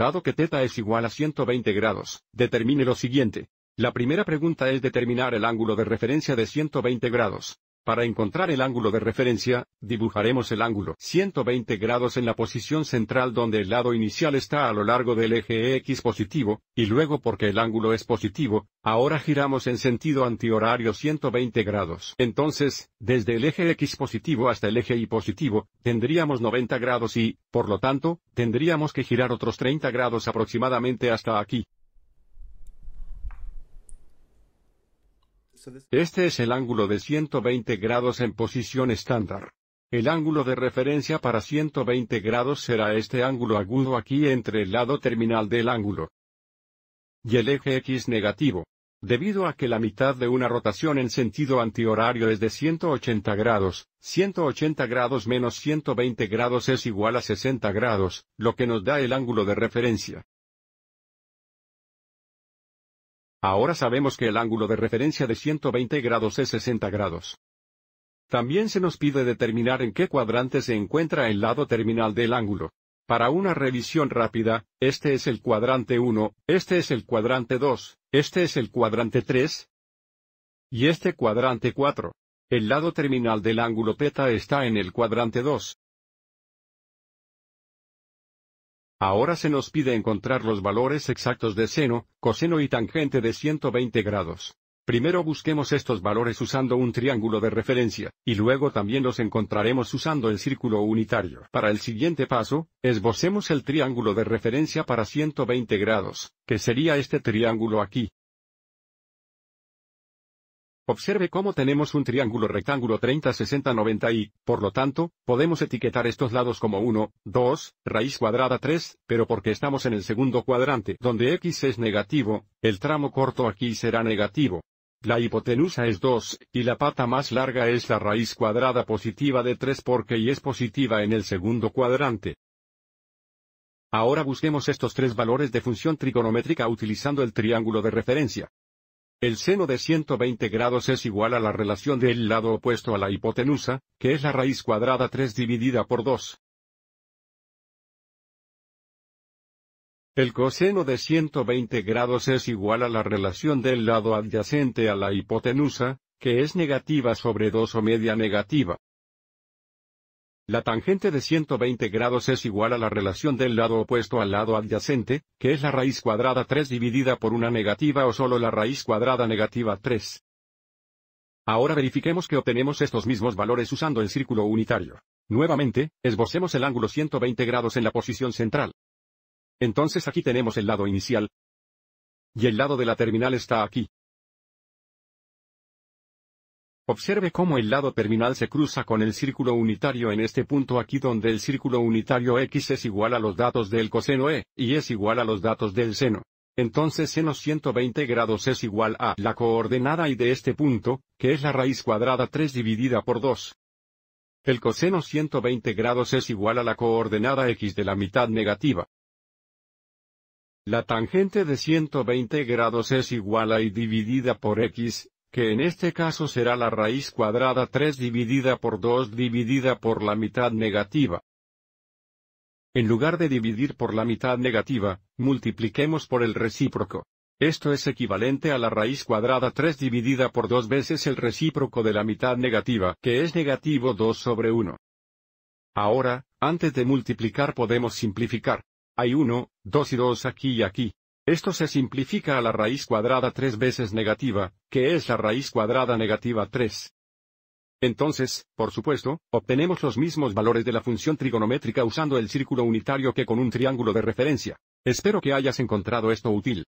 Dado que θ es igual a 120 grados, determine lo siguiente. La primera pregunta es determinar el ángulo de referencia de 120 grados. Para encontrar el ángulo de referencia, dibujaremos el ángulo 120 grados en la posición central donde el lado inicial está a lo largo del eje X positivo, y luego porque el ángulo es positivo, ahora giramos en sentido antihorario 120 grados. Entonces, desde el eje X positivo hasta el eje Y positivo, tendríamos 90 grados y, por lo tanto, tendríamos que girar otros 30 grados aproximadamente hasta aquí. Este es el ángulo de 120 grados en posición estándar. El ángulo de referencia para 120 grados será este ángulo agudo aquí entre el lado terminal del ángulo y el eje X negativo. Debido a que la mitad de una rotación en sentido antihorario es de 180 grados, 180 grados menos 120 grados es igual a 60 grados, lo que nos da el ángulo de referencia. Ahora sabemos que el ángulo de referencia de 120 grados es 60 grados. También se nos pide determinar en qué cuadrante se encuentra el lado terminal del ángulo. Para una revisión rápida, este es el cuadrante 1, este es el cuadrante 2, este es el cuadrante 3 y este cuadrante 4. El lado terminal del ángulo θ está en el cuadrante 2. Ahora se nos pide encontrar los valores exactos de seno, coseno y tangente de 120 grados. Primero busquemos estos valores usando un triángulo de referencia, y luego también los encontraremos usando el círculo unitario. Para el siguiente paso, esbocemos el triángulo de referencia para 120 grados, que sería este triángulo aquí. Observe cómo tenemos un triángulo rectángulo 30, 60, 90 y, por lo tanto, podemos etiquetar estos lados como 1, 2, raíz cuadrada 3, pero porque estamos en el segundo cuadrante donde x es negativo, el tramo corto aquí será negativo. La hipotenusa es 2, y la pata más larga es la raíz cuadrada positiva de 3 porque y es positiva en el segundo cuadrante. Ahora busquemos estos tres valores de función trigonométrica utilizando el triángulo de referencia. El seno de 120 grados es igual a la relación del lado opuesto a la hipotenusa, que es la raíz cuadrada 3 dividida por 2. El coseno de 120 grados es igual a la relación del lado adyacente a la hipotenusa, que es negativa sobre 2 o media negativa. La tangente de 120 grados es igual a la relación del lado opuesto al lado adyacente, que es la raíz cuadrada 3 dividida por una negativa o solo la raíz cuadrada negativa 3. Ahora verifiquemos que obtenemos estos mismos valores usando el círculo unitario. Nuevamente, esbocemos el ángulo 120 grados en la posición central. Entonces aquí tenemos el lado inicial. Y el lado de la terminal está aquí. Observe cómo el lado terminal se cruza con el círculo unitario en este punto aquí donde el círculo unitario x es igual a los datos del coseno e, y es igual a los datos del seno. Entonces seno 120 grados es igual a la coordenada y de este punto, que es la raíz cuadrada 3 dividida por 2. El coseno 120 grados es igual a la coordenada x de la mitad negativa. La tangente de 120 grados es igual a y dividida por x, que en este caso será la raíz cuadrada 3 dividida por 2 dividida por la mitad negativa. En lugar de dividir por la mitad negativa, multipliquemos por el recíproco. Esto es equivalente a la raíz cuadrada 3 dividida por 2 veces el recíproco de la mitad negativa, que es negativo 2 sobre 1. Ahora, antes de multiplicar podemos simplificar. Hay 1, 2 y 2 aquí y aquí. Esto se simplifica a la raíz cuadrada 3 veces negativa, que es la raíz cuadrada negativa 3. Entonces, por supuesto, obtenemos los mismos valores de la función trigonométrica usando el círculo unitario que con un triángulo de referencia. Espero que hayas encontrado esto útil.